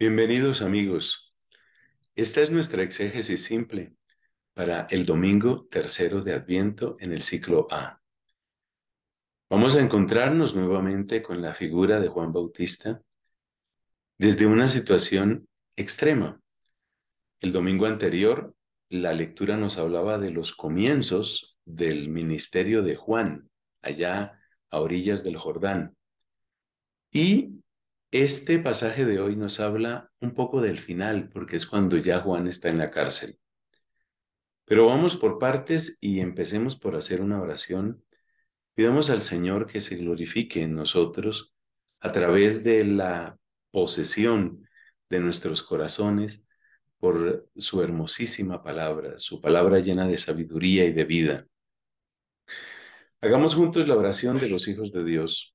Bienvenidos amigos. Esta es nuestra exégesis simple para el domingo tercero de Adviento en el ciclo A. Vamos a encontrarnos nuevamente con la figura de Juan Bautista desde una situación extrema. El domingo anterior, la lectura nos hablaba de los comienzos del ministerio de Juan, allá a orillas del Jordán. Y este pasaje de hoy nos habla un poco del final, porque es cuando ya Juan está en la cárcel. Pero vamos por partes y empecemos por hacer una oración. Pidamos al Señor que se glorifique en nosotros a través de la posesión de nuestros corazones por su hermosísima palabra, su palabra llena de sabiduría y de vida. Hagamos juntos la oración de los hijos de Dios.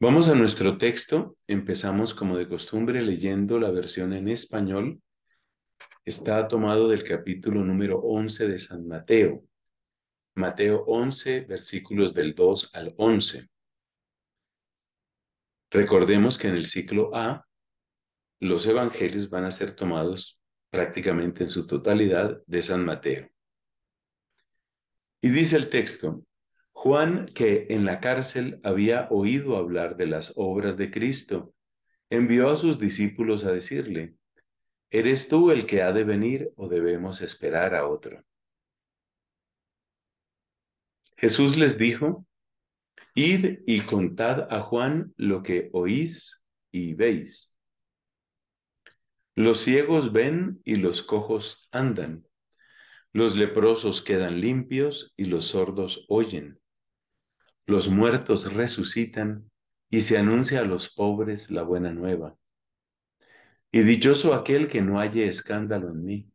Vamos a nuestro texto. Empezamos como de costumbre leyendo la versión en español. Está tomado del capítulo número 11 de San Mateo. Mateo 11, versículos del 2 al 11. Recordemos que en el ciclo A, los evangelios van a ser tomados prácticamente en su totalidad de San Mateo. Y dice el texto, Juan, que en la cárcel había oído hablar de las obras de Cristo, envió a sus discípulos a decirle, ¿eres tú el que ha de venir o debemos esperar a otro? Jesús les dijo, Id y contad a Juan lo que oís y veis. Los ciegos ven y los cojos andan. Los leprosos quedan limpios y los sordos oyen los muertos resucitan y se anuncia a los pobres la buena nueva. Y dichoso aquel que no halle escándalo en mí.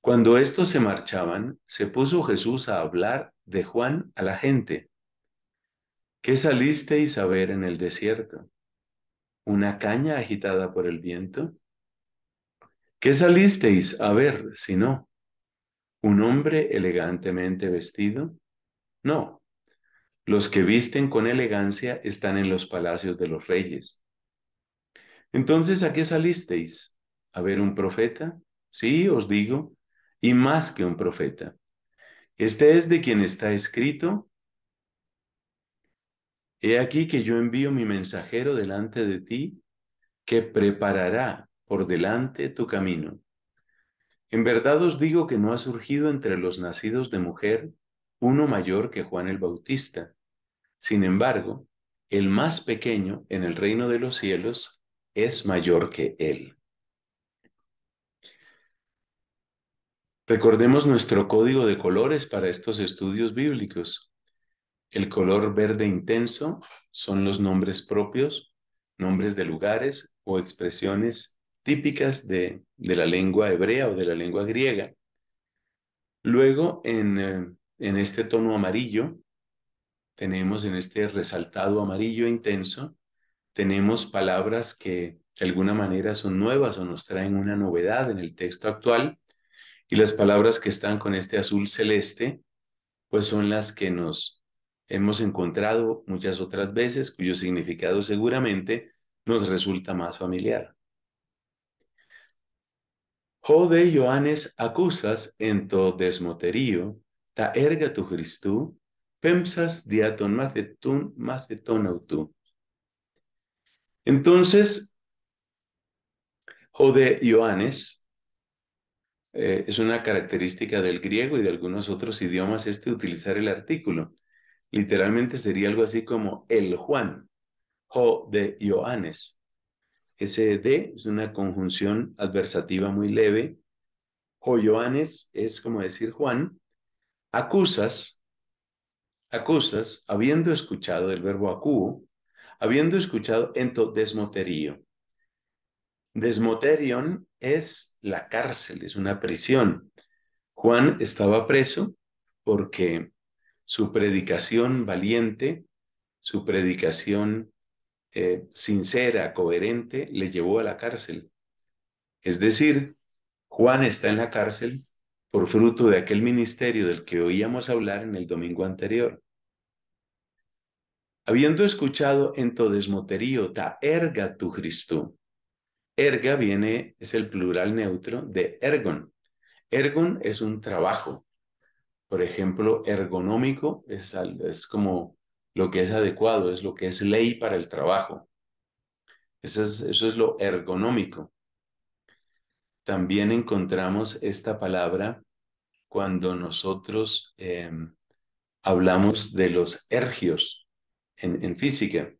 Cuando estos se marchaban, se puso Jesús a hablar de Juan a la gente. ¿Qué salisteis a ver en el desierto? ¿Una caña agitada por el viento? ¿Qué salisteis a ver, si no? ¿Un hombre elegantemente vestido? No, los que visten con elegancia están en los palacios de los reyes. Entonces, ¿a qué salisteis? ¿A ver un profeta? Sí, os digo, y más que un profeta. Este es de quien está escrito. He aquí que yo envío mi mensajero delante de ti, que preparará por delante tu camino. En verdad os digo que no ha surgido entre los nacidos de mujer uno mayor que Juan el Bautista, sin embargo, el más pequeño en el reino de los cielos es mayor que él. Recordemos nuestro código de colores para estos estudios bíblicos. El color verde intenso son los nombres propios, nombres de lugares o expresiones típicas de, la lengua hebrea o de la lengua griega. Luego, en eh, este tono amarillo, tenemos en este resaltado amarillo intenso, tenemos palabras que de alguna manera son nuevas o nos traen una novedad en el texto actual, y las palabras que están con este azul celeste, pues son las que nos hemos encontrado muchas otras veces, cuyo significado seguramente nos resulta más familiar. Jode Johannes acusas en tu desmoterío, ta erga tu Christu, Pemsas diaton macetun MACETÓN Entonces, de Ioannes eh, es una característica del griego y de algunos otros idiomas este utilizar el artículo. Literalmente sería algo así como el Juan, DE Ioannes. Ese de es una conjunción adversativa muy leve. JO JOANES es como decir Juan. Acusas acusas, habiendo escuchado el verbo acuo, habiendo escuchado ento desmoterío. Desmoterion es la cárcel, es una prisión. Juan estaba preso porque su predicación valiente, su predicación eh, sincera, coherente, le llevó a la cárcel. Es decir, Juan está en la cárcel por fruto de aquel ministerio del que oíamos hablar en el domingo anterior. Habiendo escuchado en todesmoterio ta erga tu Cristo. Erga viene, es el plural neutro de ergon. Ergon es un trabajo. Por ejemplo, ergonómico es, es como lo que es adecuado, es lo que es ley para el trabajo. eso es lo ergonómico. También encontramos esta palabra cuando nosotros em, hablamos de los ergios en, física.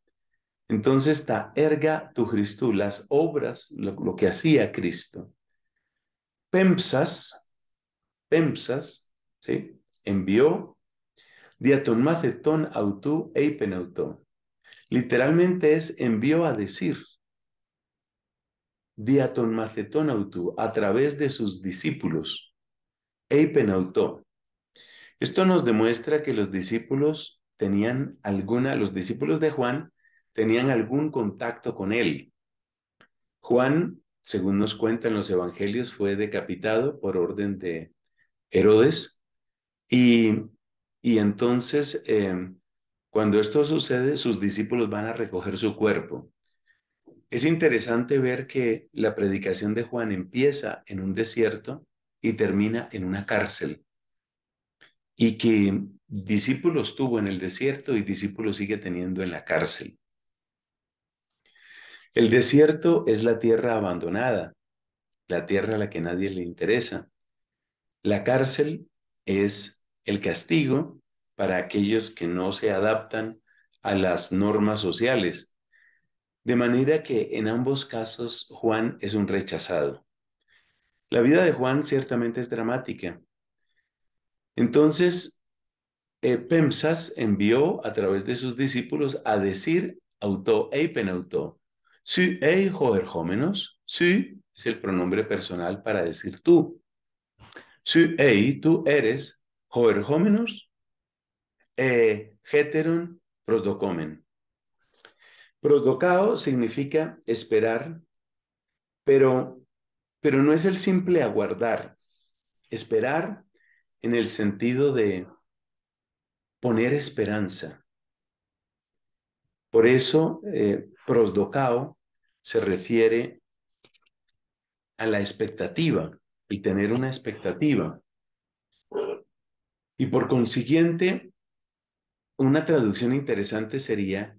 Entonces, está erga tu Cristo, las obras, lo, que hacía Cristo. Pempsas, pempsas, ¿sí? Envió diaton maceton autú eipen Literalmente es envió a decir. Diatonmacetonautu a través de sus discípulos, Esto nos demuestra que los discípulos tenían alguna, los discípulos de Juan tenían algún contacto con él. Juan, según nos cuentan los evangelios, fue decapitado por orden de Herodes y, y entonces eh, cuando esto sucede, sus discípulos van a recoger su cuerpo. Es interesante ver que la predicación de Juan empieza en un desierto y termina en una cárcel. Y que discípulos tuvo en el desierto y discípulos sigue teniendo en la cárcel. El desierto es la tierra abandonada, la tierra a la que nadie le interesa. La cárcel es el castigo para aquellos que no se adaptan a las normas sociales de manera que en ambos casos Juan es un rechazado. La vida de Juan ciertamente es dramática. Entonces, eh, Pemsas envió a través de sus discípulos a decir auto eipenauto. si ei joerjómenos, si es el pronombre personal para decir tú. si ei, tú eres joerjómenos, eh, heteron protocomen. Prosdocao significa esperar, pero, pero no es el simple aguardar. Esperar en el sentido de poner esperanza. Por eso, eh, prosdocao se refiere a la expectativa, y tener una expectativa. Y por consiguiente, una traducción interesante sería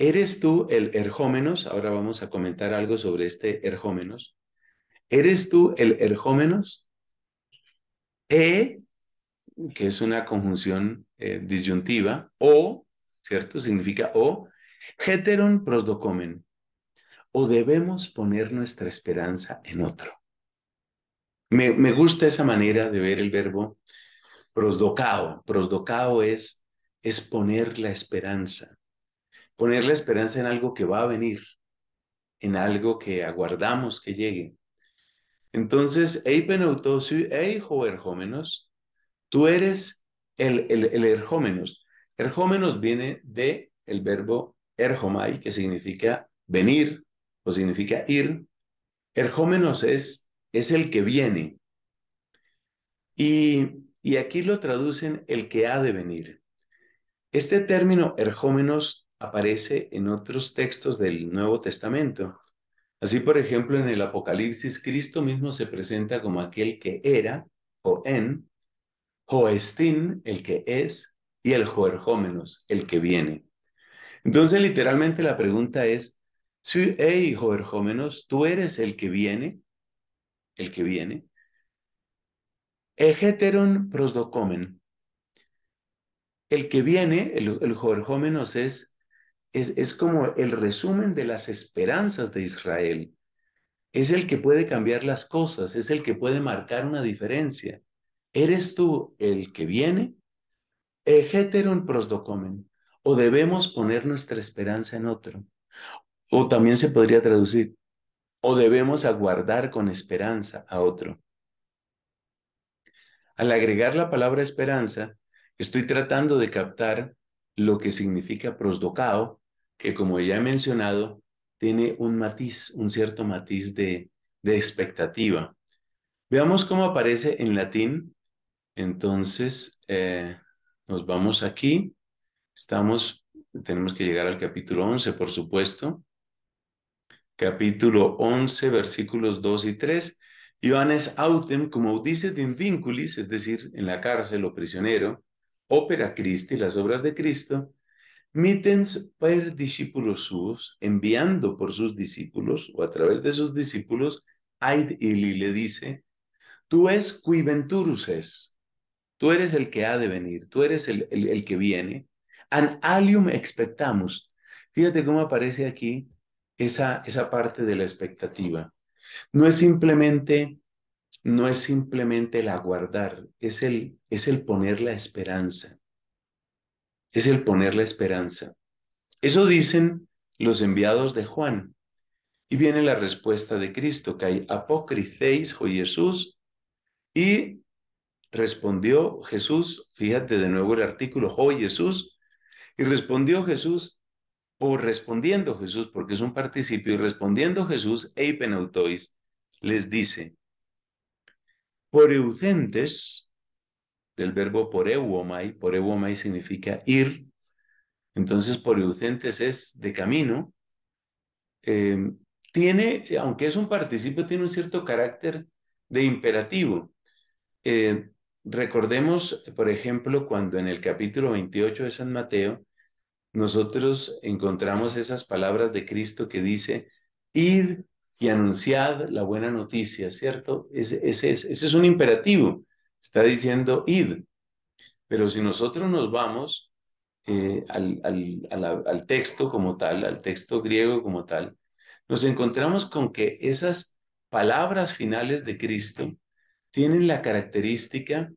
¿Eres tú el erjómenos? Ahora vamos a comentar algo sobre este erjómenos. ¿Eres tú el erjómenos? E, que es una conjunción eh, disyuntiva, o, ¿cierto? Significa o, heteron prosdocomen. O debemos poner nuestra esperanza en otro. Me, gusta esa manera de ver el verbo prosdocao. Prosdocao es, es poner la esperanza poner la esperanza en algo que va a venir, en algo que aguardamos que llegue. Entonces, eijo erjómenos, tú eres el, el, el erjómenos. Erjómenos viene de el verbo erjomai, que significa venir o significa ir. Erjómenos es, es el que viene. Y, y aquí lo traducen el que ha de venir. Este término erjómenos aparece en otros textos del Nuevo Testamento. Así, por ejemplo, en el Apocalipsis, Cristo mismo se presenta como aquel que era, o en, hoestin, el que es, y el Joerjómenos, el que viene. Entonces, literalmente la pregunta es, si, hey, Joerjómenos, tú eres el que viene, el que viene, Egeteron prosdocomen. El que viene, el, el Joerjómenos es es, como el resumen de las esperanzas de Israel. Es el que puede cambiar las cosas, es el que puede marcar una diferencia. ¿Eres tú el que viene? un prosdocomen. O debemos poner nuestra esperanza en otro. O también se podría traducir, o debemos aguardar con esperanza a otro. Al agregar la palabra esperanza, estoy tratando de captar lo que significa prosdocao, que como ya he mencionado, tiene un matiz, un cierto matiz de, expectativa. Veamos cómo aparece en latín. Entonces, eh, nos vamos aquí. Estamos, tenemos que llegar al capítulo 11, por supuesto. Capítulo 11, versículos 2 y 3. Ioannes autem, como dice, in vinculis, es decir, en la cárcel o prisionero, opera Christi, las obras de Cristo, mitens per discípulos suos, enviando por sus discípulos o a través de sus discípulos, aid ili le dice, tú es qui venturus es, tú eres el que ha de venir, tú eres el, que viene, an alium expectamus. Fíjate cómo aparece aquí esa, esa parte de la expectativa. No es simplemente no es simplemente el aguardar, es el, es el poner la esperanza. Es el poner la esperanza. Eso dicen los enviados de Juan. Y viene la respuesta de Cristo, que hay apocriceis, o oh Jesús, y respondió Jesús, fíjate de nuevo el artículo, o oh Jesús, y respondió Jesús, o respondiendo Jesús, porque es un participio, y respondiendo Jesús, les dice, Poreucentes, del verbo poreuomai, poreuomai significa ir, entonces eucentes es de camino, em, tiene, aunque es un participio, tiene un cierto carácter de imperativo. Eh, recordemos, por ejemplo, cuando en el capítulo 28 de San Mateo, nosotros encontramos esas palabras de Cristo que dice, id y anunciad la buena noticia, ¿cierto? Ese, ese, ese, es un imperativo. Está diciendo id. Pero si nosotros nos vamos eh, al, al texto como tal, al texto griego como tal, nos encontramos con que esas palabras finales de Cristo tienen la característica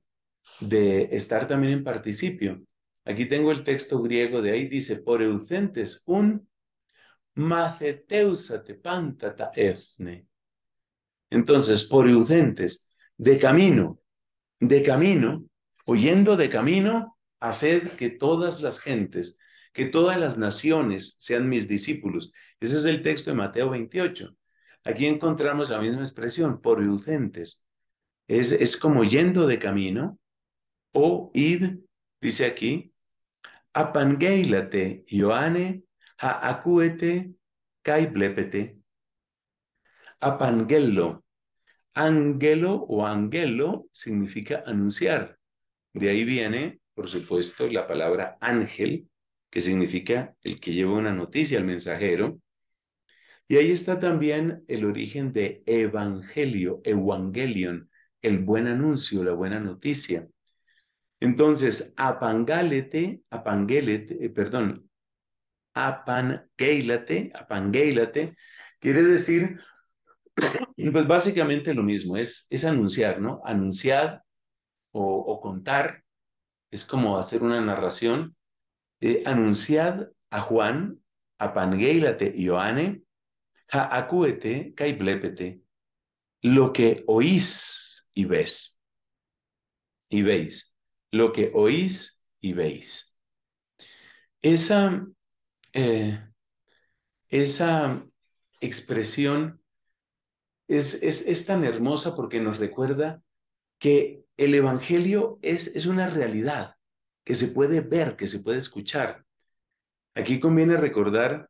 de estar también en participio. Aquí tengo el texto griego de ahí, dice, por eucentes, un maceteusate pantata esne. Entonces, por de camino, de camino, oyendo de camino, haced que todas las gentes, que todas las naciones sean mis discípulos. Ese es el texto de Mateo 28. Aquí encontramos la misma expresión, por Es, como yendo de camino, o id, dice aquí, apangeilate, Ioane, kai blepete Apangelo. Angelo o angelo significa anunciar. De ahí viene, por supuesto, la palabra ángel, que significa el que lleva una noticia al mensajero. Y ahí está también el origen de evangelio, evangelion, el buen anuncio, la buena noticia. Entonces, apangalete, apangelete eh, perdón, apangeilate, apangeilate, quiere decir, pues básicamente lo mismo, es, es anunciar, ¿no? Anunciad o, contar, es como hacer una narración. Eh, anunciad a Juan, apangeilate Ioane, kai caiblepete, lo que oís y ves. Y veis, lo que oís y veis. Esa, eh, esa expresión es, es, tan hermosa porque nos recuerda que el Evangelio es, es una realidad que se puede ver, que se puede escuchar. Aquí conviene recordar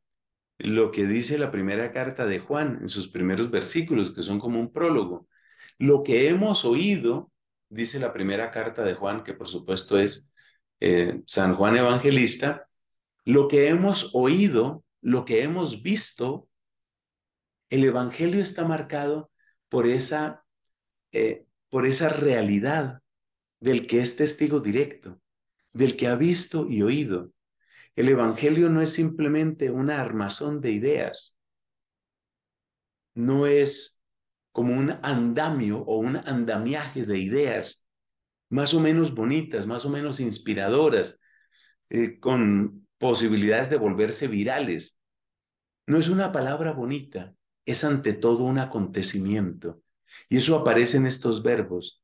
lo que dice la primera carta de Juan en sus primeros versículos, que son como un prólogo. Lo que hemos oído, dice la primera carta de Juan, que por supuesto es eh, San Juan Evangelista, lo que hemos oído, lo que hemos visto, el Evangelio está marcado por esa, eh, por esa realidad del que es testigo directo, del que ha visto y oído. El Evangelio no es simplemente una armazón de ideas, no es como un andamio o un andamiaje de ideas más o menos bonitas, más o menos inspiradoras, eh, con posibilidades de volverse virales. No es una palabra bonita, es ante todo un acontecimiento. Y eso aparece en estos verbos.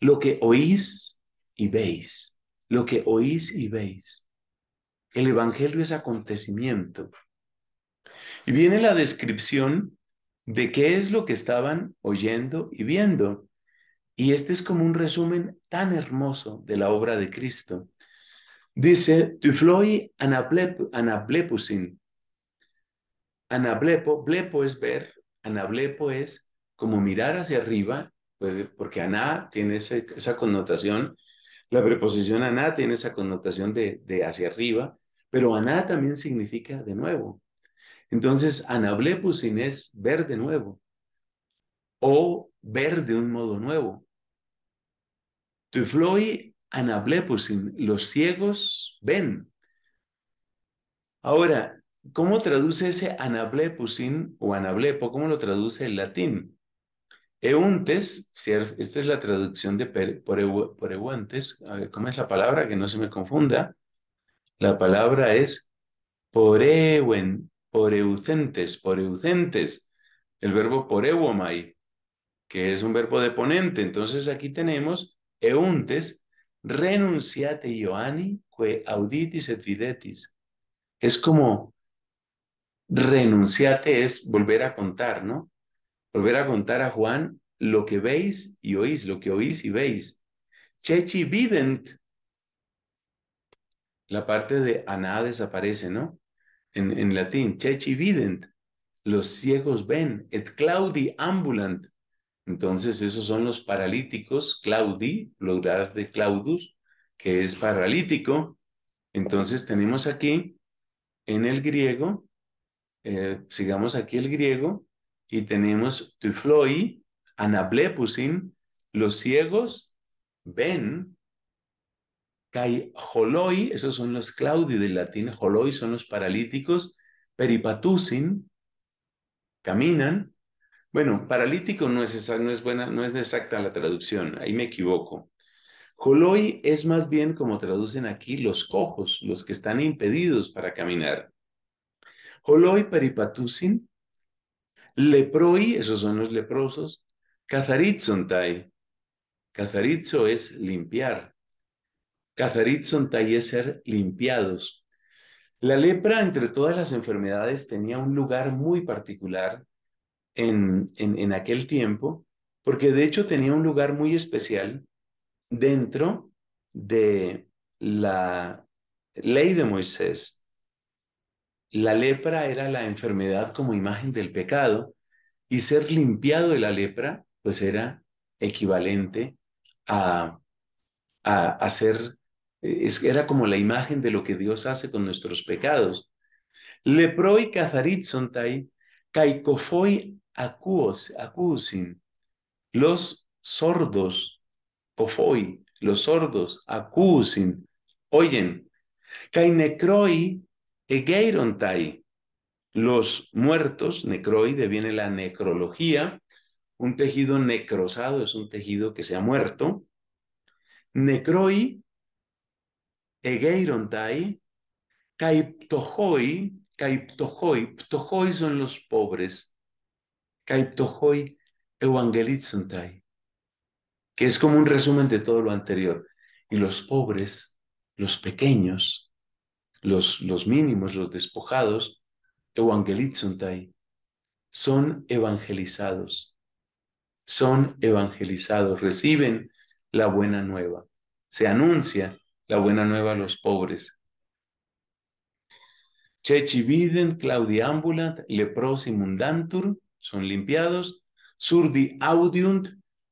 lo que oís y veis, lo que oís y veis. El Evangelio es acontecimiento. Y viene la descripción de qué es lo que estaban oyendo y viendo. Y este es como un resumen tan hermoso de la obra de Cristo. Dice, tufloi anablepusin. Anablepo, blepo es ver, anablepo es como mirar hacia arriba, pues, porque aná tiene esa, connotación, la preposición aná tiene esa connotación de, de hacia arriba, pero aná también significa de nuevo. Entonces, anablepusin es ver de nuevo o ver de un modo nuevo. Tufloi anablepusin, los ciegos ven. Ahora, ¿cómo traduce ese anablepusin o anablepo? ¿Cómo lo traduce el latín? Euntes, esta es la traducción de por a ver, ¿cómo es la palabra? Que no se me confunda. La palabra es poreuen, poreucentes, poreucentes. El verbo poreuomai, que es un verbo de ponente. Entonces aquí tenemos euntes, renunciate Ioanni, que auditis et videtis. Es como renunciate es volver a contar, ¿no? Volver a contar a Juan lo que veis y oís, lo que oís y veis. Chechi vident. La parte de aná desaparece, ¿no? En, en latín, chechi vident. Los ciegos ven, et claudi ambulant. Entonces, esos son los paralíticos, claudi, plural de claudus, que es paralítico. Entonces, tenemos aquí en el griego, eh, sigamos aquí el griego, y tenemos tufloi, anablepusin, los ciegos ven, kai holoi, esos son los claudi del latín, holoi son los paralíticos, peripatusin, caminan, bueno, paralítico no es, esa, no es buena, no es exacta la traducción, ahí me equivoco. Joloi es más bien, como traducen aquí, los cojos, los que están impedidos para caminar. Joloi peripatusin, leproi, esos son los leprosos, cazaritzontai. Cazaritzo es limpiar, Cazaritzontai es ser limpiados. La lepra, entre todas las enfermedades, tenía un lugar muy particular en, en, aquel tiempo, porque de hecho tenía un lugar muy especial dentro de la ley de Moisés. La lepra era la enfermedad como imagen del pecado y ser limpiado de la lepra pues era equivalente a, a, ser, es, era como la imagen de lo que Dios hace con nuestros pecados. Leproi kazarit sontai, acuos, acusin, los sordos, pofoi, los sordos, acusin, oyen, kai necroi egeirontai, los muertos, necroi, de viene la necrología, un tejido necrosado es un tejido que se ha muerto, necroi egeirontai, kai ptojoi, kai ptojoi son los pobres, que es como un resumen de todo lo anterior. Y los pobres, los pequeños, los, los mínimos, los despojados, son evangelizados, son evangelizados, reciben la buena nueva, se anuncia la buena nueva a los pobres. Chechividen claudiambulant leprosimundantur son limpiados. Surdi audiunt,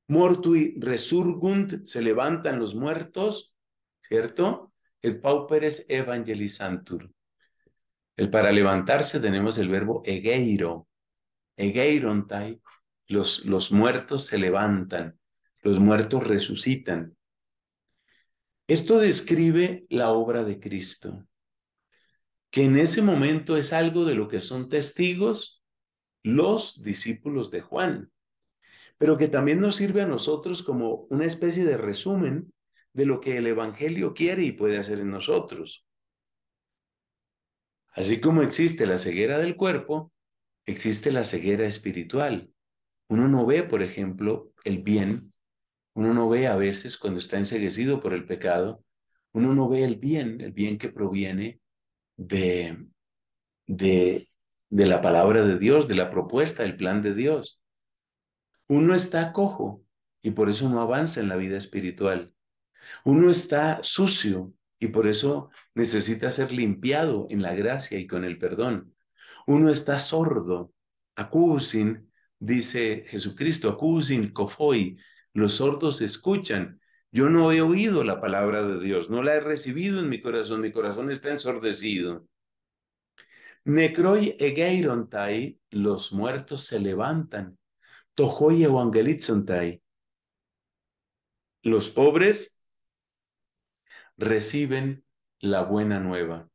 mortui resurgunt, se levantan los muertos, ¿cierto? El pauperes evangelisantur El para levantarse tenemos el verbo egeiro, egeirontai, los, los muertos se levantan, los muertos resucitan. Esto describe la obra de Cristo, que en ese momento es algo de lo que son testigos los discípulos de Juan, pero que también nos sirve a nosotros como una especie de resumen de lo que el Evangelio quiere y puede hacer en nosotros. Así como existe la ceguera del cuerpo, existe la ceguera espiritual. Uno no ve, por ejemplo, el bien, uno no ve a veces cuando está enseguecido por el pecado, uno no ve el bien, el bien que proviene de, de de la palabra de Dios, de la propuesta, el plan de Dios. Uno está cojo y por eso no avanza en la vida espiritual. Uno está sucio y por eso necesita ser limpiado en la gracia y con el perdón. Uno está sordo. Acusin, dice Jesucristo, acusin, cofoi, los sordos escuchan. Yo no he oído la palabra de Dios, no la he recibido en mi corazón, mi corazón está ensordecido. Necroi egeirontai, los muertos se levantan. Tohoi evangelizontai, Los pobres reciben la buena nueva.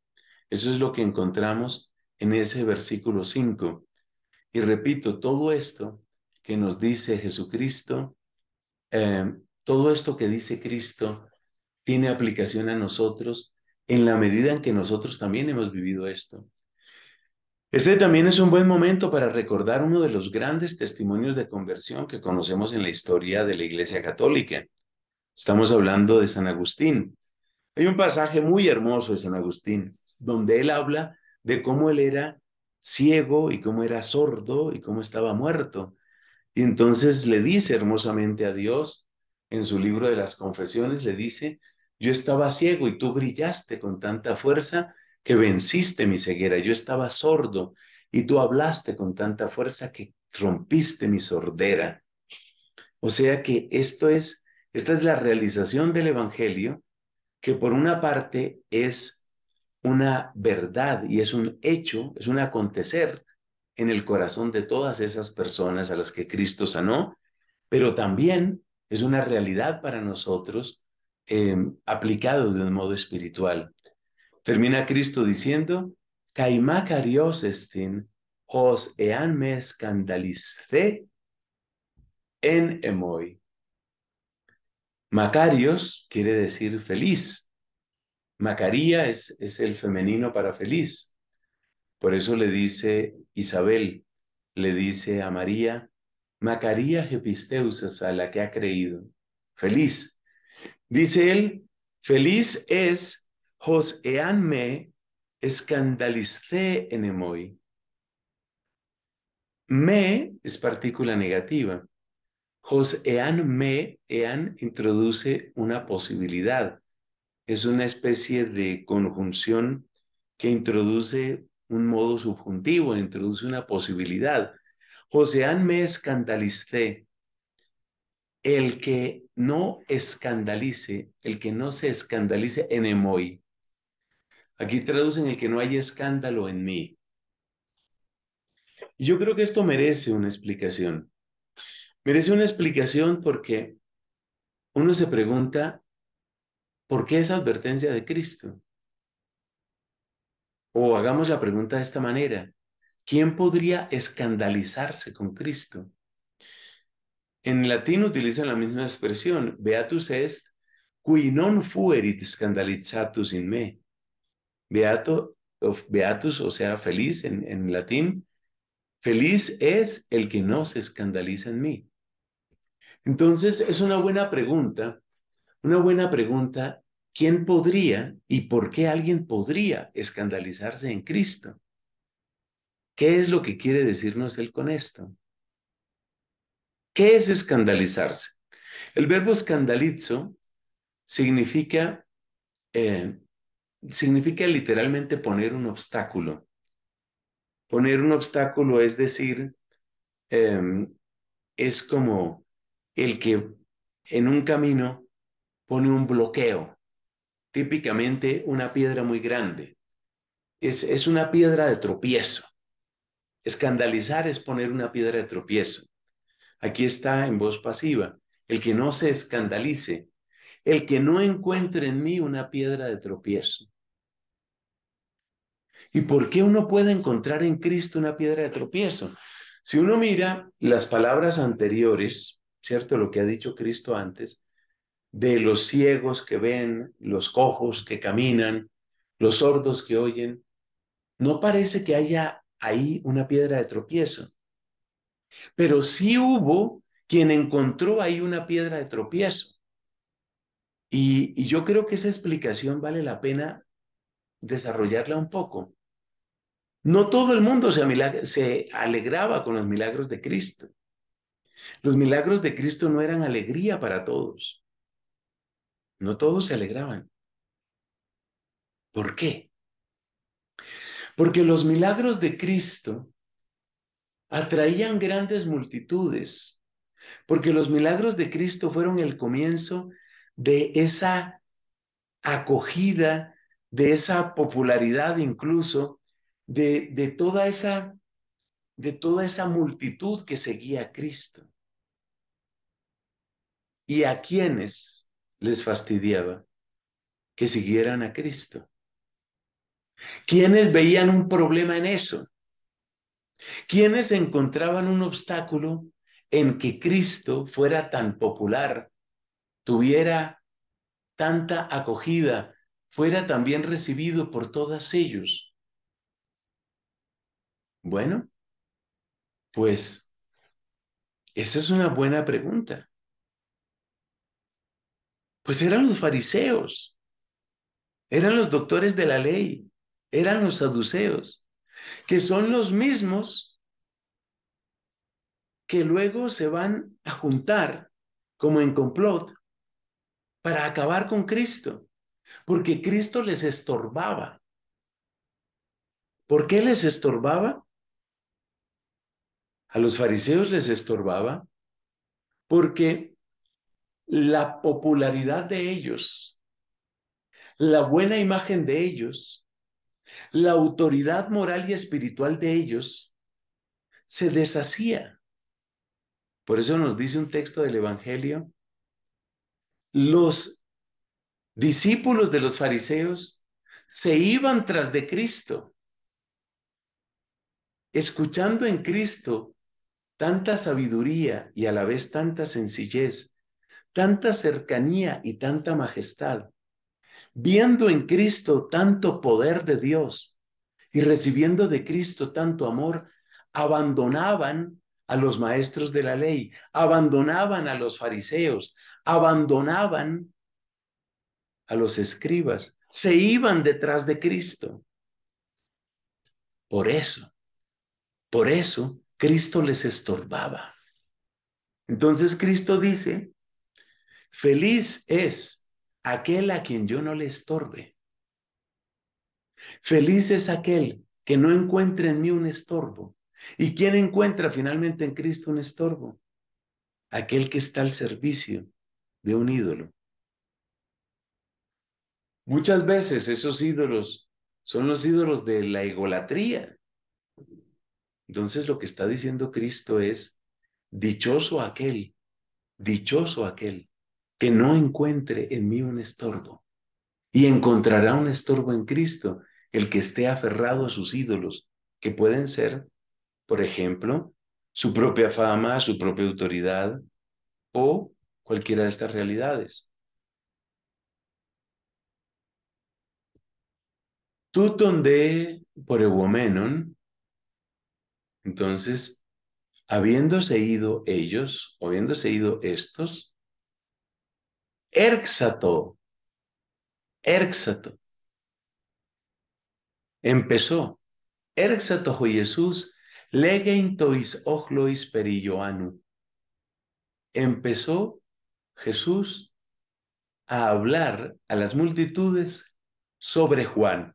Eso es lo que encontramos en ese versículo 5. Y repito, todo esto que nos dice Jesucristo, em, todo esto que dice Cristo tiene aplicación a nosotros en la medida en que nosotros también hemos vivido esto. Este también es un buen momento para recordar uno de los grandes testimonios de conversión que conocemos en la historia de la Iglesia Católica. Estamos hablando de San Agustín. Hay un pasaje muy hermoso de San Agustín, donde él habla de cómo él era ciego y cómo era sordo y cómo estaba muerto. Y entonces le dice hermosamente a Dios, en su libro de las confesiones, le dice, yo estaba ciego y tú brillaste con tanta fuerza que venciste mi ceguera. Yo estaba sordo y tú hablaste con tanta fuerza que rompiste mi sordera. O sea que esto es, esta es la realización del Evangelio, que por una parte es una verdad y es un hecho, es un acontecer en el corazón de todas esas personas a las que Cristo sanó, pero también es una realidad para nosotros eh, aplicado de un modo espiritual. Termina Cristo diciendo, estin os ean me escandalicé en emoi. Macarios quiere decir feliz. Macaría es, es el femenino para feliz. Por eso le dice Isabel, le dice a María, Macaría Gepisteusas a la que ha creído. Feliz. Dice él, feliz es me escandalicé en emoi Me es partícula negativa. ean me, ean introduce una posibilidad. Es una especie de conjunción que introduce un modo subjuntivo, introduce una posibilidad. Josean me escandalicé. El que no escandalice, el que no se escandalice en emoi Aquí traducen el que no hay escándalo en mí. Y yo creo que esto merece una explicación. Merece una explicación porque uno se pregunta, ¿por qué esa advertencia de Cristo? O hagamos la pregunta de esta manera, ¿quién podría escandalizarse con Cristo? En latín utilizan la misma expresión, beatus est, qui non fuerit scandalizatus in me. Beato, beatus, o sea, feliz en, latín. Feliz es el que no se escandaliza en mí. Entonces, es una buena pregunta, una buena pregunta, ¿quién podría y por qué alguien podría escandalizarse en Cristo? ¿Qué es lo que quiere decirnos él con esto? ¿Qué es escandalizarse? El verbo escandalizo significa eh, significa literalmente poner un obstáculo. Poner un obstáculo es decir, em, es como el que en un camino pone un bloqueo, típicamente una piedra muy grande. es una piedra de tropiezo. Escandalizar es poner una piedra de tropiezo. Aquí está en voz pasiva. El que no se escandalice, el que no encuentre en mí una piedra de tropiezo. ¿Y por qué uno puede encontrar en Cristo una piedra de tropiezo? Si uno mira las palabras anteriores, ¿cierto? Lo que ha dicho Cristo antes, de los ciegos que ven, los cojos que caminan, los sordos que oyen, no parece que haya ahí una piedra de tropiezo. Pero sí hubo quien encontró ahí una piedra de tropiezo. Y, y yo creo que esa explicación vale la pena desarrollarla un poco. No todo el mundo se, se alegraba con los milagros de Cristo. Los milagros de Cristo no eran alegría para todos. No todos se alegraban. ¿Por qué? Porque los milagros de Cristo atraían grandes multitudes, porque los milagros de Cristo fueron el comienzo de esa acogida, de esa popularidad incluso de, de, toda esa, de toda esa multitud que seguía a Cristo y a quienes les fastidiaba que siguieran a Cristo. ¿Quiénes veían un problema en eso? ¿Quiénes encontraban un obstáculo en que Cristo fuera tan popular, tuviera tanta acogida, fuera también recibido por todos ellos? Bueno, pues esa es una buena pregunta. Pues eran los fariseos, eran los doctores de la ley, eran los saduceos, que son los mismos que luego se van a juntar como en complot para acabar con Cristo, porque Cristo les estorbaba. ¿Por qué les estorbaba? a los fariseos les estorbaba porque la popularidad de ellos, la buena imagen de ellos, la autoridad moral y espiritual de ellos se deshacía. Por eso nos dice un texto del Evangelio, los discípulos de los fariseos se iban tras de Cristo, escuchando en Cristo tanta sabiduría y a la vez tanta sencillez, tanta cercanía y tanta majestad, viendo en Cristo tanto poder de Dios y recibiendo de Cristo tanto amor, abandonaban a los maestros de la ley, abandonaban a los fariseos, abandonaban a los escribas, se iban detrás de Cristo. Por eso, por eso Cristo les estorbaba. Entonces Cristo dice, feliz es aquel a quien yo no le estorbe. Feliz es aquel que no encuentre en mí un estorbo. ¿Y quién encuentra finalmente en Cristo un estorbo? Aquel que está al servicio de un ídolo. Muchas veces esos ídolos son los ídolos de la egolatría entonces lo que está diciendo Cristo es, dichoso aquel, dichoso aquel que no encuentre en mí un estorbo. Y encontrará un estorbo en Cristo, el que esté aferrado a sus ídolos, que pueden ser, por ejemplo, su propia fama, su propia autoridad o cualquiera de estas realidades. Tutonde por ewomenon. Entonces, habiéndose ido ellos, habiéndose ido estos, Erxato, Erxato, empezó. Erxato Jesús, tois ochlois perilloanu. Empezó Jesús a hablar a las multitudes sobre Juan.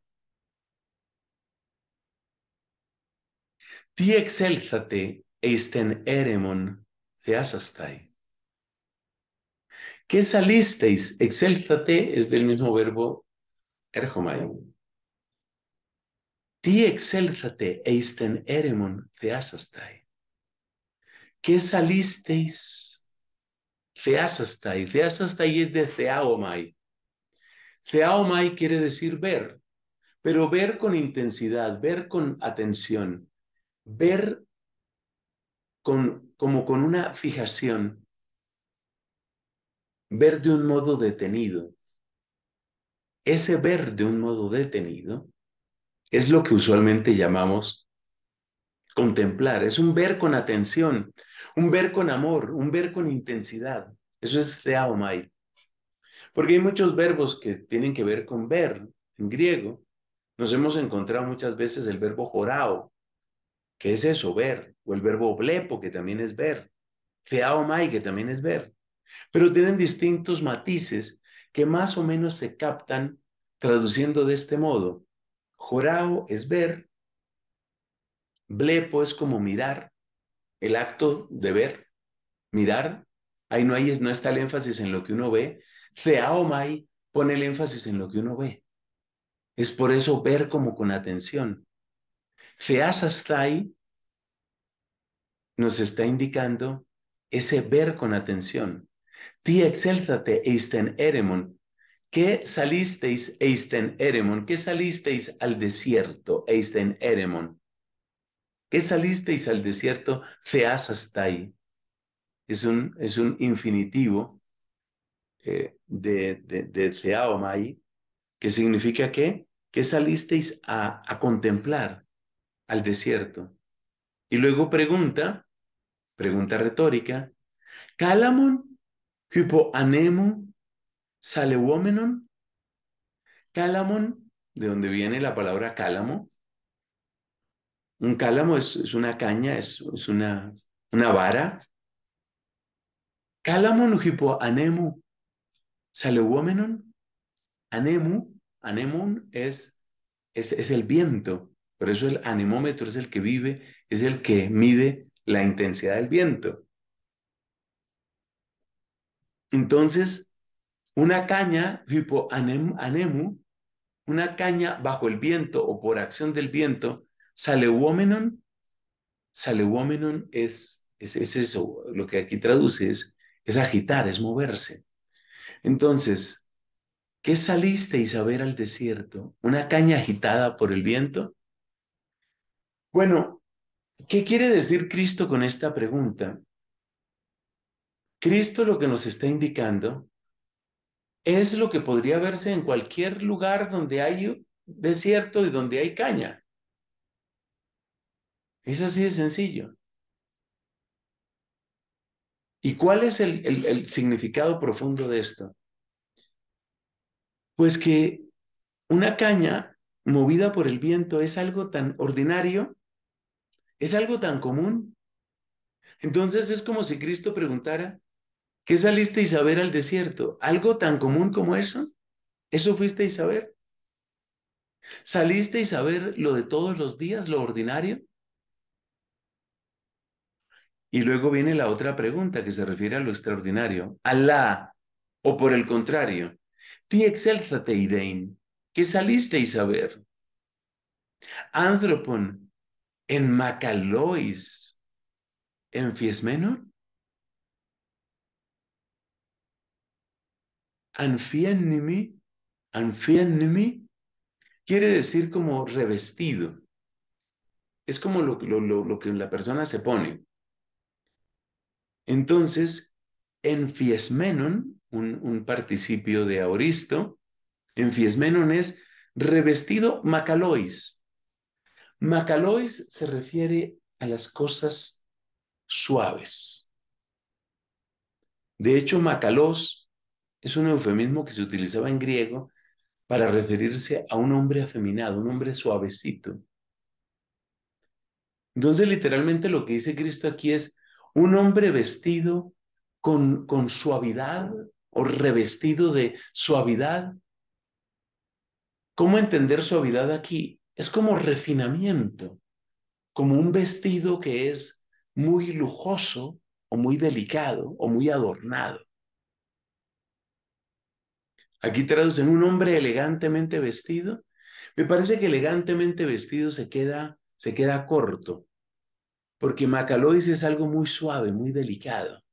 Ti exélzate, eisten eremon, ceasastai. ¿Qué salisteis? Exélzate es del mismo verbo erjomai. Ti exélzate, eisten eremon, ceasastai. ¿Qué salisteis? Ceasastai. Ceasastai es de ceaomai. Ceaomai quiere decir ver, pero ver con intensidad, ver con atención ver con, como con una fijación, ver de un modo detenido. Ese ver de un modo detenido es lo que usualmente llamamos contemplar, es un ver con atención, un ver con amor, un ver con intensidad. Eso es theaomai. Porque hay muchos verbos que tienen que ver con ver en griego. Nos hemos encontrado muchas veces el verbo jorao, ¿Qué es eso? Ver. O el verbo blepo, que también es ver. mai que también es ver. Pero tienen distintos matices que más o menos se captan traduciendo de este modo. Jorao es ver. Blepo es como mirar. El acto de ver, mirar. Ahí no, hay, no está el énfasis en lo que uno ve. mai pone el énfasis en lo que uno ve. Es por eso ver como con atención hasta nos está indicando ese ver con atención. Ti exéltate, Eisten Eremon. ¿Qué salisteis, Eisten Eremon? ¿Qué salisteis al desierto, Eisten Eremon? ¿Qué salisteis al desierto, Es un, es un infinitivo eh, de, de, que significa que, que salisteis a, a contemplar, al desierto. Y luego pregunta, pregunta retórica, ¿Calamon hypoanemu ...saleuomenon? Calamon, de dónde viene la palabra cálamo. Un cálamo es, una caña, es, una, una vara. Calamon hypoanemu salewomenon. Anemu, anemun es, es, es el viento. Por eso el anemómetro es el que vive, es el que mide la intensidad del viento. Entonces, una caña hipoanemu, una caña bajo el viento o por acción del viento, saleuomenon, saleuomenon es, es, es eso, lo que aquí traduce es, agitar, es moverse. Entonces, ¿qué saliste, Isabel, al desierto? ¿Una caña agitada por el viento? Bueno, ¿qué quiere decir Cristo con esta pregunta? Cristo lo que nos está indicando es lo que podría verse en cualquier lugar donde hay desierto y donde hay caña. Es así de sencillo. ¿Y cuál es el, el, significado profundo de esto? Pues que una caña movida por el viento es algo tan ordinario es algo tan común. Entonces es como si Cristo preguntara, ¿qué saliste Isabel al desierto? ¿Algo tan común como eso? ¿Eso fuiste Isabel? ¿Saliste Isabel lo de todos los días, lo ordinario? Y luego viene la otra pregunta que se refiere a lo extraordinario. Alá, o por el contrario, ti salisteis Idein, que saliste Isabel. Anthropon, en Macalois, en Fiesmenor. Anfiennimi, anfiennimi, quiere decir como revestido. Es como lo, lo, lo, que la persona se pone. Entonces, enfiesmenon, un, un participio de aoristo, enfiesmenon es revestido macalois, Macalois se refiere a las cosas suaves. De hecho, macalos es un eufemismo que se utilizaba en griego para referirse a un hombre afeminado, un hombre suavecito. Entonces, literalmente lo que dice Cristo aquí es un hombre vestido con, con suavidad o revestido de suavidad. ¿Cómo entender suavidad aquí? Es como refinamiento, como un vestido que es muy lujoso o muy delicado o muy adornado. Aquí traducen un hombre elegantemente vestido. Me parece que elegantemente vestido se queda, se queda corto, porque Macalois es algo muy suave, muy delicado.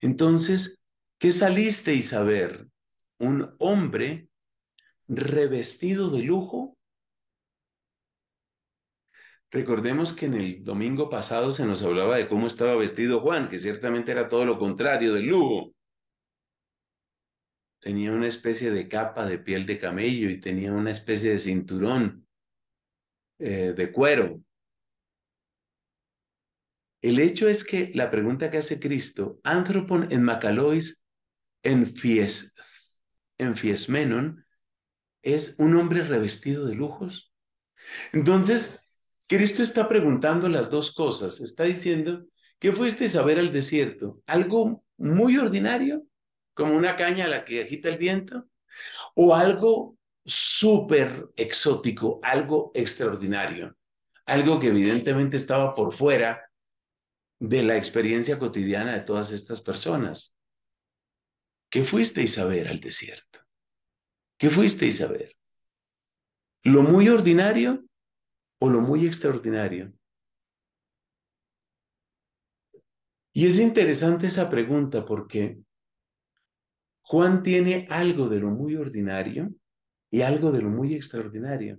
Entonces, ¿qué salisteis a ver? ¿Un hombre revestido de lujo Recordemos que en el domingo pasado se nos hablaba de cómo estaba vestido Juan, que ciertamente era todo lo contrario del lujo. Tenía una especie de capa de piel de camello y tenía una especie de cinturón eh, de cuero. El hecho es que la pregunta que hace Cristo, Anthropon en Macalois, en, Fies, en Fiesmenon, es un hombre revestido de lujos. Entonces, Cristo está preguntando las dos cosas. Está diciendo, ¿qué fuiste, a ver al desierto? ¿Algo muy ordinario, como una caña a la que agita el viento? ¿O algo súper exótico, algo extraordinario? Algo que evidentemente estaba por fuera de la experiencia cotidiana de todas estas personas. ¿Qué fuiste, a ver al desierto? ¿Qué fuiste, a ver? ¿Lo muy ordinario o lo muy extraordinario. Y es interesante esa pregunta porque Juan tiene algo de lo muy ordinario y algo de lo muy extraordinario.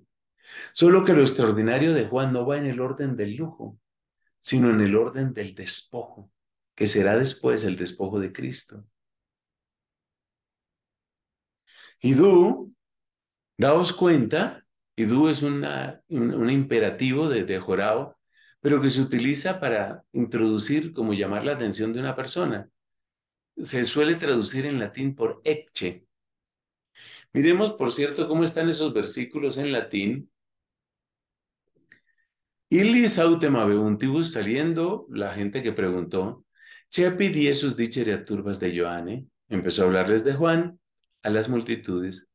Solo que lo extraordinario de Juan no va en el orden del lujo, sino en el orden del despojo, que será después el despojo de Cristo. Y tú, daos cuenta Idú es un, imperativo de, Jorao, pero que se utiliza para introducir, como llamar la atención de una persona. Se suele traducir en latín por ecce. Miremos, por cierto, cómo están esos versículos en latín. Illis autem aveuntibus saliendo la gente que preguntó, Chepi diesus dicere turbas de Joane, empezó a hablarles de Juan a las multitudes,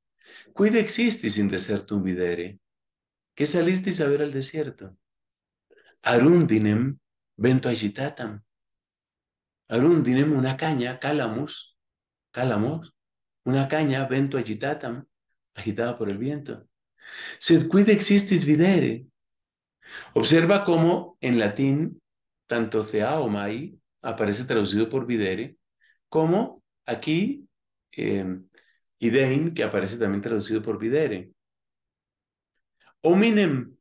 ¿Cuid existis in desertum videre? ¿Qué salisteis a ver al desierto? Arundinem vento agitatam. Arundinem, una caña, calamus. Calamus. una caña, vento agitatam, agitada por el viento. Sed quid existis videre. Observa cómo en latín tanto mai, aparece traducido por videre, como aquí em, y que aparece también traducido por Videre. Hominem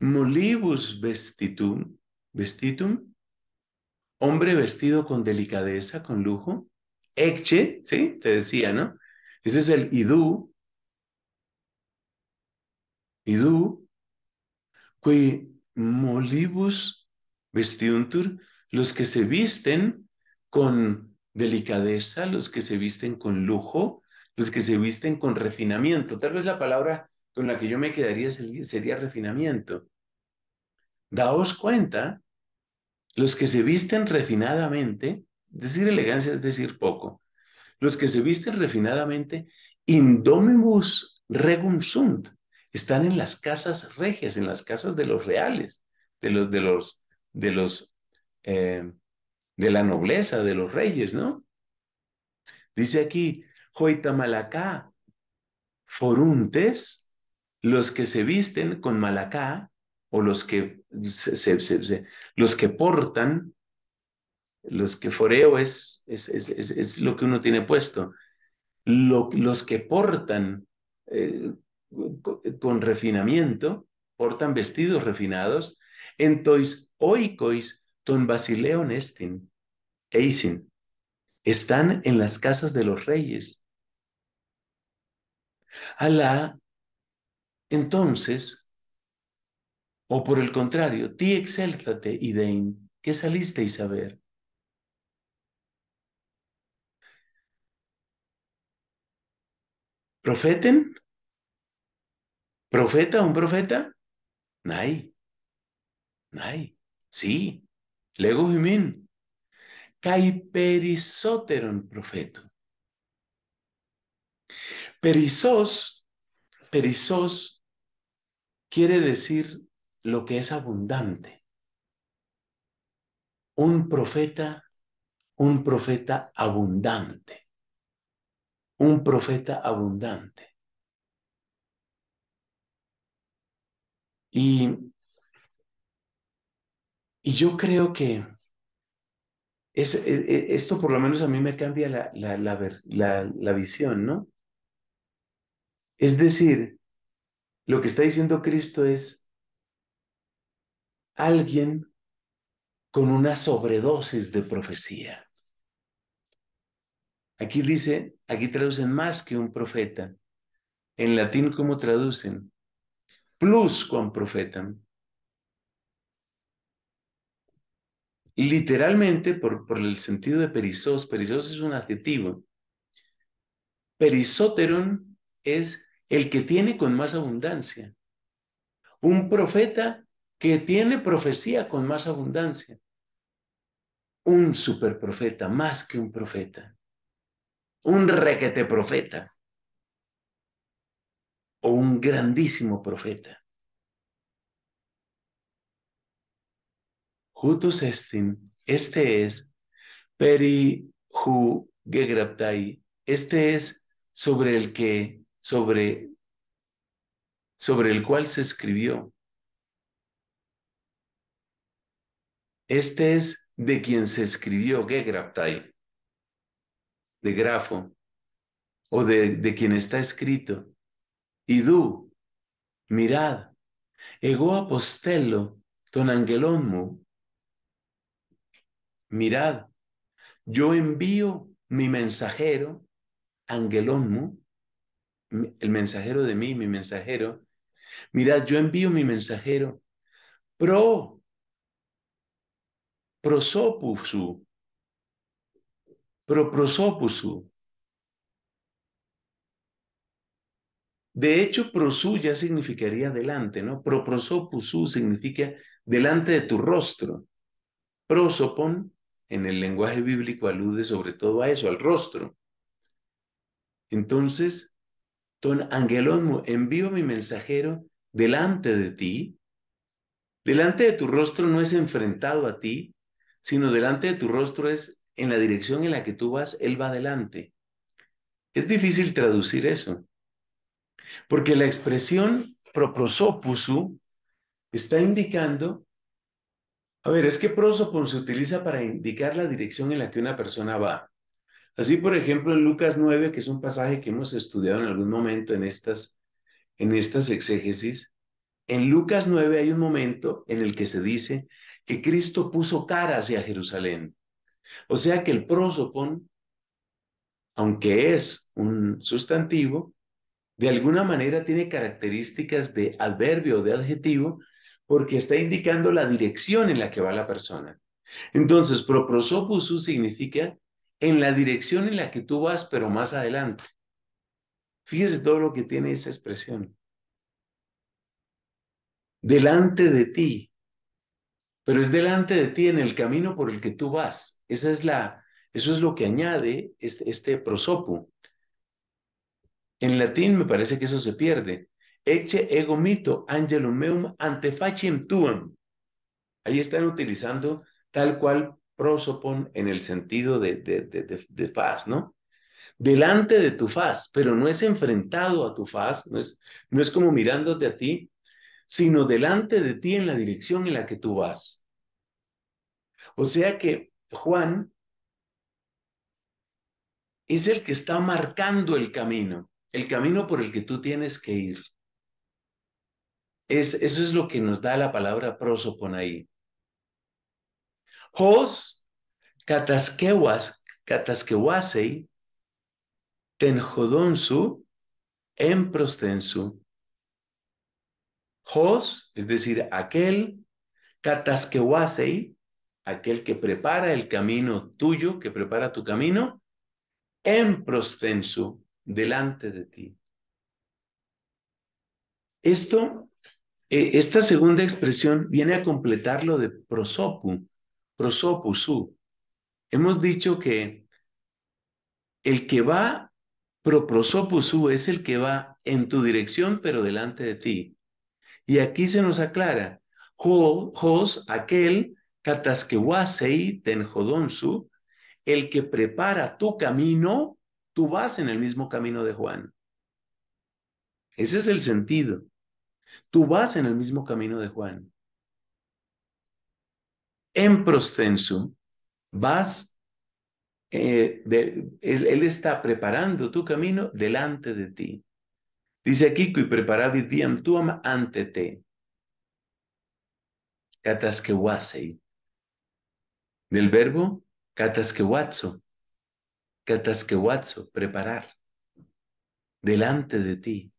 molibus vestitum, vestitum, hombre vestido con delicadeza, con lujo. Ecce, ¿sí? Te decía, ¿no? Ese es el idú. Idú, Cui molibus vestiuntur. los que se visten con delicadeza, los que se visten con lujo, los que se visten con refinamiento. Tal vez la palabra con la que yo me quedaría sería refinamiento. Daos cuenta, los que se visten refinadamente, decir elegancia es decir poco, los que se visten refinadamente, indomibus regum sunt, están en las casas regias, en las casas de los reales, de los, de los, de los eh, de la nobleza, de los reyes, ¿no? Dice aquí, Malacá foruntes, los que se visten con malacá, o los que, se, los que portan, los que foreo es, es, lo que uno tiene puesto, los que portan eh, con refinamiento, portan vestidos refinados, entonces oikois don Basileo Nestin, Eisin, están en las casas de los reyes. Alá, entonces, o por el contrario, ti y Idein, que saliste a ver. ¿Profeten? ¿Profeta? ¿Un profeta? Nay. Nay. Sí. Λέγω ημίν. Καί en profeto. Perisós perisós quiere decir lo que es abundante. Un profeta, un profeta abundante. Un profeta abundante. Y y yo creo que es, e, e, esto por lo menos a mí me cambia la, visión, ¿no? Es decir, lo que está diciendo Cristo es alguien con una sobredosis de profecía. Aquí dice, aquí traducen más que un profeta. En latín, ¿cómo traducen? Plus quam profeta literalmente por, por el sentido de perisos perisos es un adjetivo. Perisóteron es el que tiene con más abundancia. Un profeta que tiene profecía con más abundancia. Un superprofeta, más que un profeta. Un requete profeta. O un grandísimo profeta. Utus estin, este es, peri hu gegraptai, este es sobre el que, sobre, sobre el cual se escribió. Este es de quien se escribió gegraptai, de grafo, o de, quien está escrito. Y du, mirad, ego apostello ton mu mirad, yo envío mi mensajero, Angelonmu, el mensajero de mí, mi mensajero, mirad, yo envío mi mensajero, pro, prosopusu, pro prosopusu. De hecho, prosu ya significaría delante, ¿no? Pro prosopusu significa delante de tu rostro. Prosopon en el lenguaje bíblico alude sobre todo a eso, al rostro. Entonces, don angelón, envío a mi mensajero delante de ti. Delante de tu rostro no es enfrentado a ti, sino delante de tu rostro es en la dirección en la que tú vas, él va delante. Es difícil traducir eso, porque la expresión proprosopusu está indicando a ver, es que prosopon se utiliza para indicar la dirección en la que una persona va. Así, por ejemplo, en Lucas 9, que es un pasaje que hemos estudiado en algún momento en estas, en estas exégesis, en Lucas 9 hay un momento en el que se dice que Cristo puso cara hacia Jerusalén. O sea que el prosopon, aunque es un sustantivo, de alguna manera tiene características de adverbio o de adjetivo porque está indicando la dirección en la que va la persona. Entonces, proprosopusu significa en la dirección en la que tú vas, pero más adelante. Fíjese todo lo que tiene esa expresión. Delante de ti, pero es delante de ti en el camino por el que tú vas. Esa es la, eso es lo que añade este, este prosopu. En latín me parece que eso se pierde, Eche ego mito angelum meum ante faciem tuam. Ahí están utilizando tal cual prosopon en el sentido de, de, de, faz, ¿no? Delante de tu faz, pero no es enfrentado a tu faz, no es, no es como mirándote a ti, sino delante de ti en la dirección en la que tú vas. O sea que Juan es el que está marcando el camino, el camino por el que tú tienes que ir. Es, eso es lo que nos da la palabra ahí. Jos catasquewas, kataskewasei, tenjodonsu, emprostensu. Jos, es decir, aquel, kataskewasei, aquel que prepara el camino tuyo, que prepara tu camino, en emprostensu, delante de ti. Esto e, esta segunda expresión viene a completar lo de prosopu, prosopusu. Hemos dicho que el que va pro prosopusu es el que va en tu dirección, pero delante de ti. Y aquí se nos aclara, hos aquel, el que prepara tu camino, tú vas en el mismo camino de Juan. Ese es el sentido. Tú vas en el mismo camino de Juan. En proscenso vas, eh, él, está preparando tu camino delante de ti. Dice aquí, que preparavit viam tuam ante te. Catasquewasei. Del verbo catasquehuatzo. Catasquehuatzo, preparar. Delante de ti.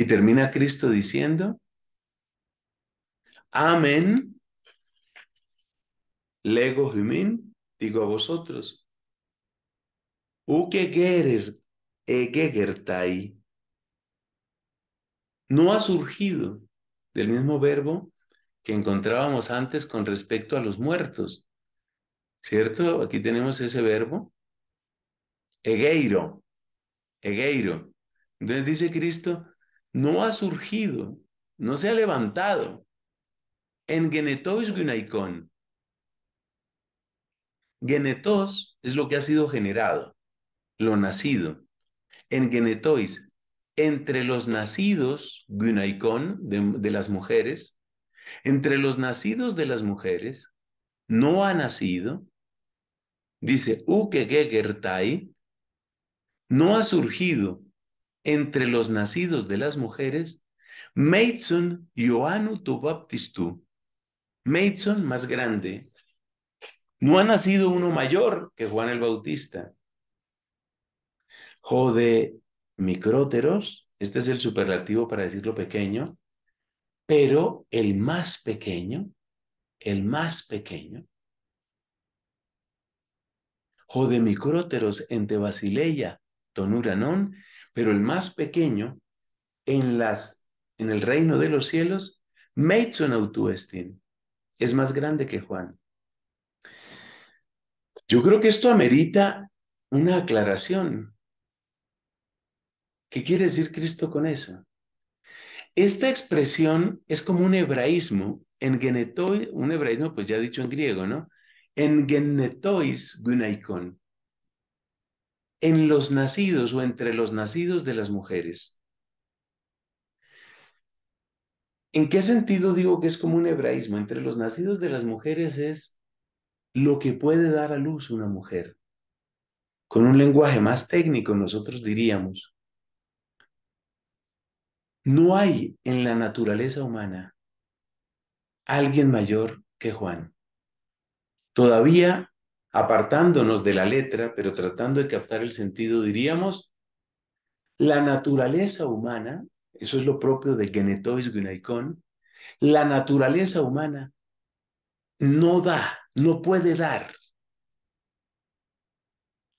Y termina Cristo diciendo, amén, lego digo a vosotros, uke gerer, e no ha surgido del mismo verbo que encontrábamos antes con respecto a los muertos. ¿Cierto? Aquí tenemos ese verbo. Egeiro. Egeiro. Entonces dice Cristo, no ha surgido, no se ha levantado. En Genetois gunaikon. Genetos es lo que ha sido generado, lo nacido. En genetois, entre los nacidos gunaikon de, de las mujeres, entre los nacidos de las mujeres, no ha nacido, dice Uke no ha surgido entre los nacidos de las mujeres, Meitson Ioannu tu Baptistu, Meitson más grande, no ha nacido uno mayor que Juan el Bautista. Jode micróteros, este es el superlativo para decirlo pequeño, pero el más pequeño, el más pequeño, Jode micróteros ente Basileia, Tonuranon pero el más pequeño en, las, en el reino de los cielos, Mason Autuestin, es más grande que Juan. Yo creo que esto amerita una aclaración. ¿Qué quiere decir Cristo con eso? Esta expresión es como un hebraísmo, en genetoi, un hebraísmo pues ya dicho en griego, ¿no? En genetois gunaikon en los nacidos o entre los nacidos de las mujeres. ¿En qué sentido digo que es como un hebraísmo? Entre los nacidos de las mujeres es lo que puede dar a luz una mujer. Con un lenguaje más técnico nosotros diríamos, no hay en la naturaleza humana alguien mayor que Juan. Todavía apartándonos de la letra, pero tratando de captar el sentido, diríamos, la naturaleza humana, eso es lo propio de Genetois Gunaikon, la naturaleza humana no da, no puede dar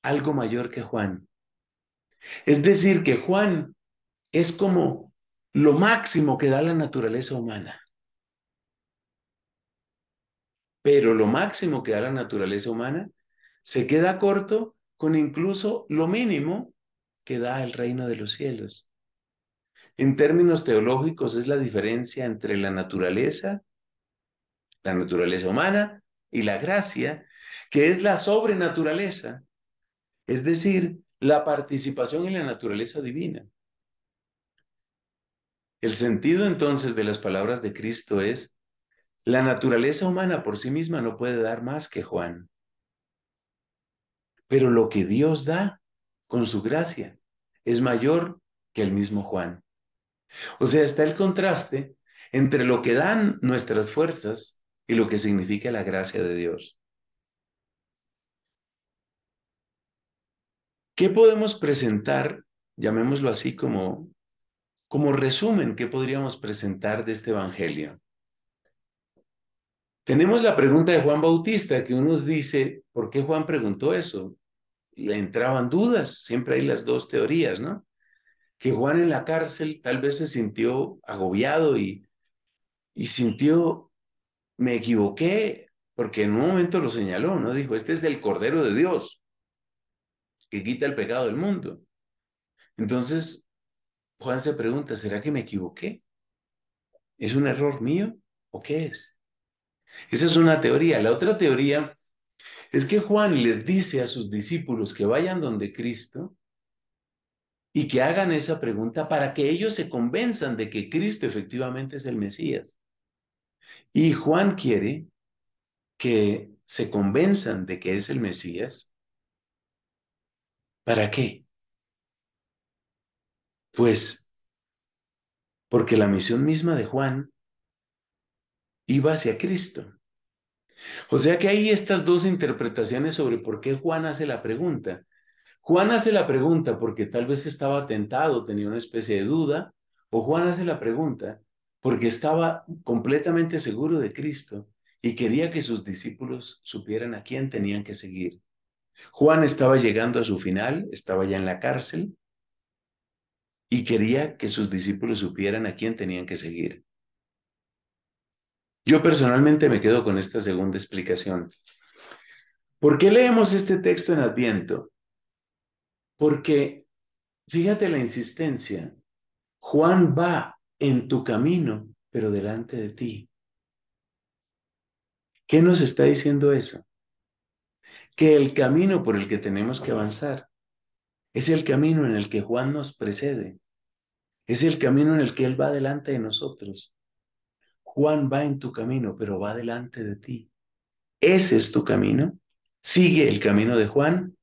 algo mayor que Juan. Es decir, que Juan es como lo máximo que da la naturaleza humana. Pero lo máximo que da la naturaleza humana se queda corto con incluso lo mínimo que da el reino de los cielos. En términos teológicos es la diferencia entre la naturaleza, la naturaleza humana y la gracia, que es la sobrenaturaleza, es decir, la participación en la naturaleza divina. El sentido entonces de las palabras de Cristo es la naturaleza humana por sí misma no puede dar más que Juan. Pero lo que Dios da con su gracia es mayor que el mismo Juan. O sea, está el contraste entre lo que dan nuestras fuerzas y lo que significa la gracia de Dios. ¿Qué podemos presentar, llamémoslo así como, como resumen, qué podríamos presentar de este Evangelio? Tenemos la pregunta de Juan Bautista, que uno dice, ¿por qué Juan preguntó eso? Le entraban dudas, siempre hay las dos teorías, ¿no? Que Juan en la cárcel tal vez se sintió agobiado y, y sintió, me equivoqué, porque en un momento lo señaló, ¿no? Dijo, este es el Cordero de Dios, que quita el pecado del mundo. Entonces, Juan se pregunta, ¿será que me equivoqué? ¿Es un error mío o qué es? Esa es una teoría. La otra teoría es que Juan les dice a sus discípulos que vayan donde Cristo y que hagan esa pregunta para que ellos se convenzan de que Cristo efectivamente es el Mesías. Y Juan quiere que se convenzan de que es el Mesías. ¿Para qué? Pues porque la misión misma de Juan iba hacia Cristo. O sea que hay estas dos interpretaciones sobre por qué Juan hace la pregunta. Juan hace la pregunta porque tal vez estaba tentado, tenía una especie de duda, o Juan hace la pregunta porque estaba completamente seguro de Cristo y quería que sus discípulos supieran a quién tenían que seguir. Juan estaba llegando a su final, estaba ya en la cárcel y quería que sus discípulos supieran a quién tenían que seguir. Yo personalmente me quedo con esta segunda explicación. ¿Por qué leemos este texto en Adviento? Porque, fíjate la insistencia, Juan va en tu camino, pero delante de ti. ¿Qué nos está diciendo eso? Que el camino por el que tenemos que avanzar es el camino en el que Juan nos precede, es el camino en el que Él va delante de nosotros. Juan va en tu camino, pero va delante de ti. Ese es tu camino. Sigue el camino de Juan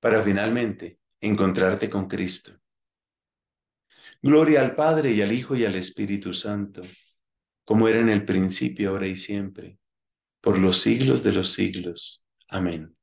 para finalmente encontrarte con Cristo. Gloria al Padre y al Hijo y al Espíritu Santo, como era en el principio, ahora y siempre, por los siglos de los siglos. Amén.